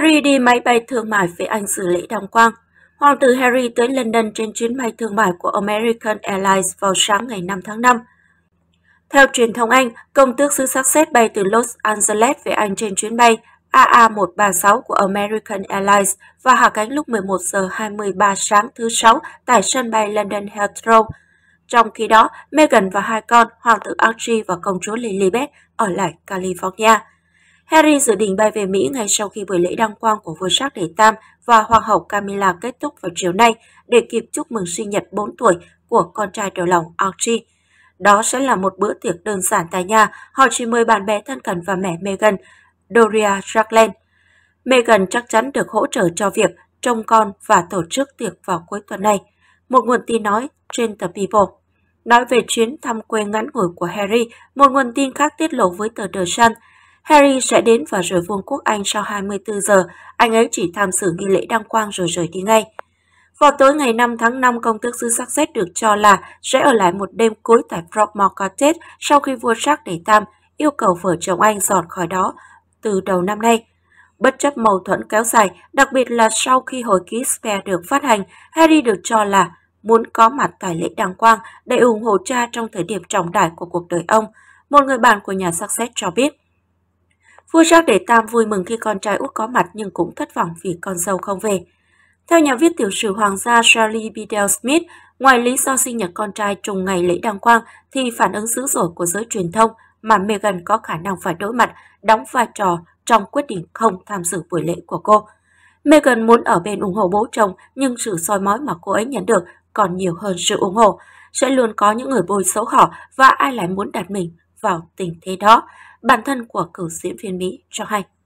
Harry đi máy bay thương mại phía Anh xử lễ đăng quang. Hoàng tử Harry tới London trên chuyến bay thương mại của American Airlines vào sáng ngày 5 tháng 5. Theo truyền thông Anh, công tước xứ Sussex bay từ Los Angeles về Anh trên chuyến bay AA136 của American Airlines và hạ cánh lúc 11 giờ 23 sáng thứ Sáu tại sân bay London Heathrow. Trong khi đó, Meghan và hai con, hoàng tử Archie và công chúa Lilibet ở lại California. Harry dự định bay về Mỹ ngay sau khi buổi lễ đăng quang của vua Charles đệ Tam và Hoàng hậu Camilla kết thúc vào chiều nay để kịp chúc mừng sinh nhật 4 tuổi của con trai đầu lòng Archie. Đó sẽ là một bữa tiệc đơn giản tại nhà, họ chỉ mời bạn bè thân cận và mẹ Meghan, Doria Jacqueline. Meghan chắc chắn được hỗ trợ cho việc trông con và tổ chức tiệc vào cuối tuần này. Một nguồn tin nói trên tờ People. Nói về chuyến thăm quê ngắn ngủi của Harry, một nguồn tin khác tiết lộ với tờ The Sun Harry sẽ đến và rời Vương quốc Anh sau 24 giờ, anh ấy chỉ tham dự nghi lễ đăng quang rồi rời đi ngay. Vào tối ngày 5 tháng 5, công tước xứ Sussex được cho là sẽ ở lại một đêm cuối tại Frogmore Cottage sau khi vua Charles đệ tam yêu cầu vợ chồng anh dọn khỏi đó từ đầu năm nay. Bất chấp mâu thuẫn kéo dài, đặc biệt là sau khi hồi ký Spare được phát hành, Harry được cho là muốn có mặt tại lễ đăng quang để ủng hộ cha trong thời điểm trọng đại của cuộc đời ông. Một người bạn của nhà Sussex cho biết, Vua Jacques để Tam vui mừng khi con trai út có mặt nhưng cũng thất vọng vì con dâu không về. Theo nhà viết tiểu sử hoàng gia Charlie Bedell Smith, ngoài lý do sinh nhật con trai trùng ngày lễ đăng quang thì phản ứng dữ dội của giới truyền thông mà Meghan có khả năng phải đối mặt đóng vai trò trong quyết định không tham dự buổi lễ của cô. Meghan muốn ở bên ủng hộ bố chồng nhưng sự soi mói mà cô ấy nhận được còn nhiều hơn sự ủng hộ. Sẽ luôn có những người bôi xấu họ và ai lại muốn đặt mình vào tình thế đó bản thân của cựu diễn viên Mỹ cho hay.